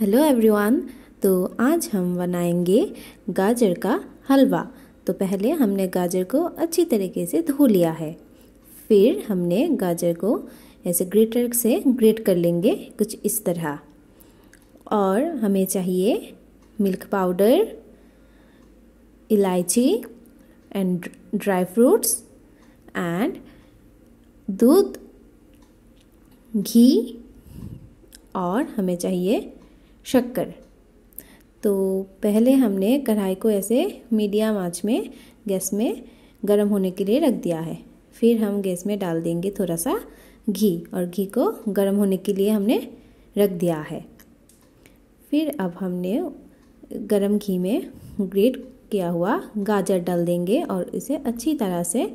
hello everyone तो आज हम बनाएंगे गाजर का हलवा तो पहले हमने गाजर को अच्छी तरीके से धो लिया है फिर हमने गाजर को ऐसे ग्रेटर से ग्रेट कर लेंगे कुछ इस तरह और हमें चाहिए मिल्क पाउडर इलायची एंड ड्राई फ्रूट्स एंड दूध घी और हमें चाहिए शक्कर तो पहले हमने कढ़ाई को ऐसे मीडियम आँच में गैस में गर्म होने के लिए रख दिया है फिर हम गैस में डाल देंगे थोड़ा सा घी और घी को गर्म होने के लिए हमने रख दिया है फिर अब हमने गरम घी में ग्रेट किया हुआ गाजर डाल देंगे और इसे अच्छी तरह से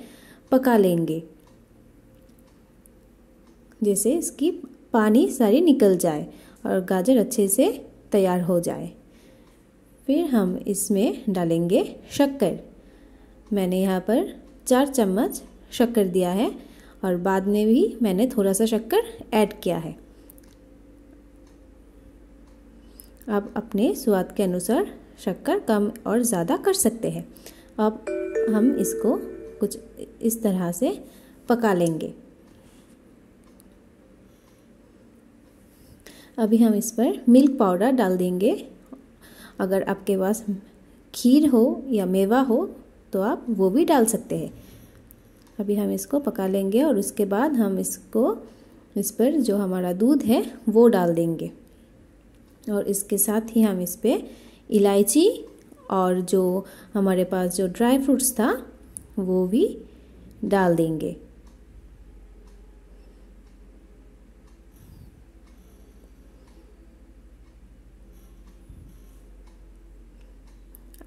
पका लेंगे जैसे इसकी पानी सारी निकल जाए और गाजर अच्छे से तैयार हो जाए फिर हम इसमें डालेंगे शक्कर मैंने यहाँ पर चार चम्मच शक्कर दिया है और बाद में भी मैंने थोड़ा सा शक्कर ऐड किया है आप अपने स्वाद के अनुसार शक्कर कम और ज़्यादा कर सकते हैं अब हम इसको कुछ इस तरह से पका लेंगे अभी हम इस पर मिल्क पाउडर डाल देंगे अगर आपके पास खीर हो या मेवा हो तो आप वो भी डाल सकते हैं अभी हम इसको पका लेंगे और उसके बाद हम इसको इस पर जो हमारा दूध है वो डाल देंगे और इसके साथ ही हम इस पर इलायची और जो हमारे पास जो ड्राई फ्रूट्स था वो भी डाल देंगे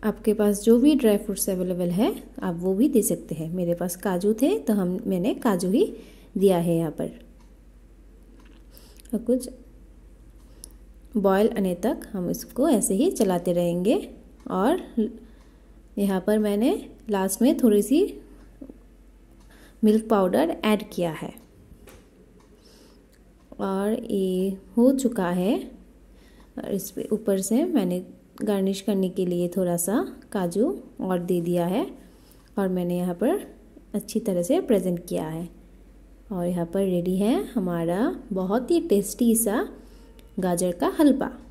आपके पास जो भी ड्राई फ्रूट्स अवेलेबल है आप वो भी दे सकते हैं मेरे पास काजू थे तो हम मैंने काजू ही दिया है यहाँ पर और कुछ बॉयल आने तक हम इसको ऐसे ही चलाते रहेंगे और यहाँ पर मैंने लास्ट में थोड़ी सी मिल्क पाउडर ऐड किया है और ये हो चुका है और इस ऊपर से मैंने गार्निश करने के लिए थोड़ा सा काजू और दे दिया है और मैंने यहाँ पर अच्छी तरह से प्रेजेंट किया है और यहाँ पर रेडी है हमारा बहुत ही टेस्टी सा गाजर का हलवा